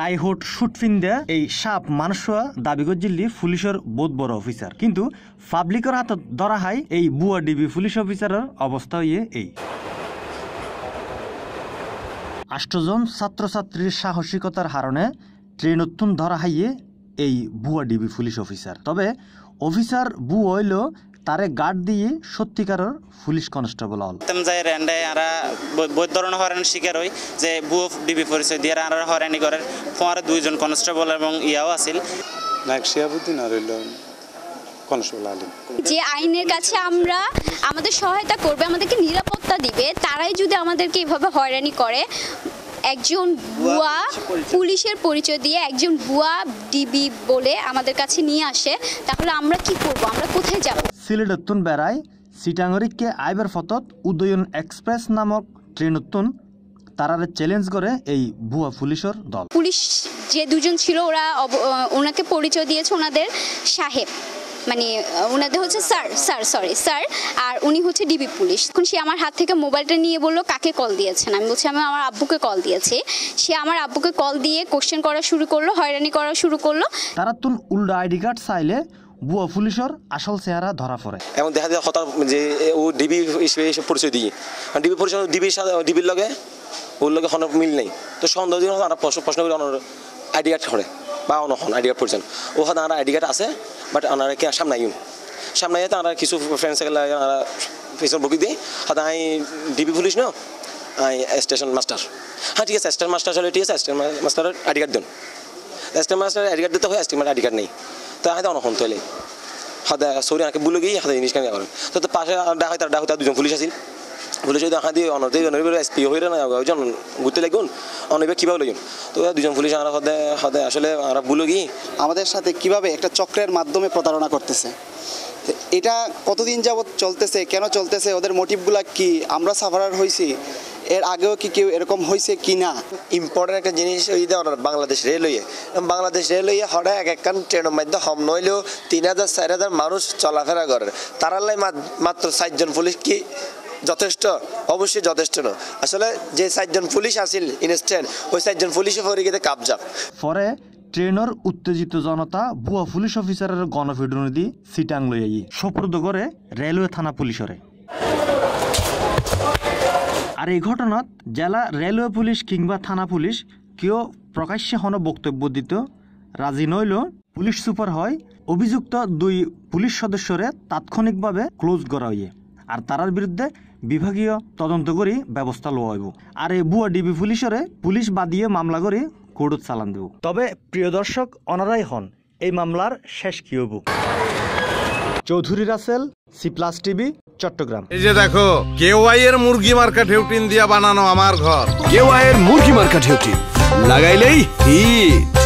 টাইহুট দেয়া এই সাপ মানুষরা দাবি করছিল পুলিশের বহুত বড় অফিসার কিন্তু পাবলিকের হাতত ধরা হয় এই বুয়া ডিবি পুলিশ অফিসারের অবস্থা হইয়ে এই আষ্টজন ছাত্রছাত্রীর সাহসিকতার হারণে ট্রেন অত্যন্ত ধরা হাইয়ে এই বুয়া ডিবি পুলিশ অফিসার তবে অফিসার বু হইল তারে গার্ড দিয়ে সত্যিকার পুলিশ কনস্টেবল হল যাই রেন্ডে আরা বৈধ ধরনের হরেন শিকার হই যে বুয়ো ডিবি পরিচয় দিয়ে আর হরেনি করে ফোয়ার দুইজন কনস্টেবল এবং ইয়াও আছিল নায়ক শিয়াবুদ্দিন আর কনস্টেবল যে আইনের কাছে আমরা আমাদের সহায়তা করবে আমাদেরকে নিরাপত্তা দিবে তারাই যদি আমাদেরকে এভাবে হয়রানি করে একজন ভুয়া পুলিশের পরিচয় দিয়ে একজন ভুয়া ডিবি বলে আমাদের কাছে নিয়ে আসে তাহলে আমরা কি করব আমরা কোথায় যাব সিলেট উত্তুন বেড়ায় সিটাঙ্গরিককে আইবের ফতত উদয়ন এক্সপ্রেস নামক ট্রেন উত্তন তারারে চ্যালেঞ্জ করে এই ভুয়া পুলিশের দল পুলিশ যে দুজন ছিল ওরা ওনাকে পরিচয় দিয়েছে ওনাদের সাহেব মানে ওনাদের হচ্ছে স্যার স্যার সরি স্যার আর উনি হচ্ছে ডিবি পুলিশ তখন সে আমার হাত থেকে মোবাইলটা নিয়ে বললো কাকে কল দিয়েছেন আমি বলছি আমি আমার আব্বুকে কল দিয়েছি সে আমার আব্বুকে কল দিয়ে কোশ্চেন করা শুরু করলো হয়রানি করা শুরু করলো তারা তুন উল্ডা আইডি কার্ড চাইলে বুয়া পুলিশের আসল চেহারা ধরা পড়ে এবং দেখা যায় হঠাৎ যে ও ডিবি হিসেবে পরিচয় দিই ডিবি পরিচয় ডিবির সাথে ডিবির লগে ওর লগে হন মিল নেই তো সন্দেহ আমরা প্রশ্ন করি অনর আইডি কার্ড করে বা অনখন আইডি কার্ড প্রয়োজন ও আমার আইডি কার্ড আছে বাট আনার কি সামনে আইন সামনে আইতে আনার কিছু ফ্রেন্ডস গেলে ফেসবুক বকি দিই হাতে আই ডিবি পুলিশ ন আই স্টেশন মাস্টার হ্যাঁ ঠিক আছে স্টেশন মাস্টার চলে ঠিক আছে স্টেশন মাস্টারের আইডি কার্ড দিন স্টেশন মাস্টার আইডি কার্ড দিতে হয় স্টেশন আইডি কার্ড নেই তো হাতে অনহন তৈলে হাতে সরি আঁকে বলে গিয়ে হাতে জিনিস কেন তো পাশে ডা হয় তার ডা হয় তার দুজন পুলিশ আছিল যদি দেখা দিয়ে অনতে এস পি হয়ে না ওইজন গুতে লাগুন অনেক কীভাবে লাগুন তো দুজন পুলিশ আমরা সদে সদে আসলে আমরা ভুলো গিয়ে আমাদের সাথে কিভাবে একটা চক্রের মাধ্যমে প্রতারণা করতেছে এটা কতদিন যাবৎ চলতেছে কেন চলতেছে ওদের মোটিভগুলা কি আমরা সাফারার হয়েছি এর আগেও কি কেউ এরকম হয়েছে কি না ইম্পর্টেন্ট একটা জিনিস ওই দেওয়ার বাংলাদেশ রেলওয়ে বাংলাদেশ রেলওয়ে হঠাৎ এক এক ট্রেনের মাধ্যমে হম নইলেও তিন হাজার চার হাজার মানুষ চলাফেরা করে তারালাই মাত্র চারজন পুলিশ কি যথেষ্ট অবশ্যই যথেষ্ট না আসলে যে সাতজন পুলিশ আসিল ইনস্ট্যান্ট ওই সাতজন পুলিশে ফরে গিয়ে কাবজাব পরে ট্রেনের উত্তেজিত জনতা ভুয়া পুলিশ অফিসারের গণপিটুনি দিয়ে সিটাং লইয়াই সপ্রদ করে রেলওয়ে থানা পুলিশরে আর এই ঘটনাত জেলা রেলওয়ে পুলিশ কিংবা থানা পুলিশ কেউ প্রকাশ্যে হন বক্তব্য দিত রাজি নইল পুলিশ সুপার হয় অভিযুক্ত দুই পুলিশ সদস্যরে তাৎক্ষণিকভাবে ক্লোজ করা হইয়া আর তারার বিরুদ্ধে বিভাগীয় তদন্ত করে ব্যবস্থা লওয়া হইব আর এই বুয়া ডিবি পুলিশরে পুলিশ বাদিয়ে মামলা করে কোর্ট চালান দেব তবে প্রিয় দর্শক অনারাই হন এই মামলার শেষ কি হইব Chowdhury Rasel C plus TV Chittagong এই যে দেখো কেওয়াই এর মুরগি মার্কা ঢেউটিন দিয়া বানানো আমার ঘর কেওয়াই এর মুরগি মার্কা ঢেউটিন লাগাইলেই হিট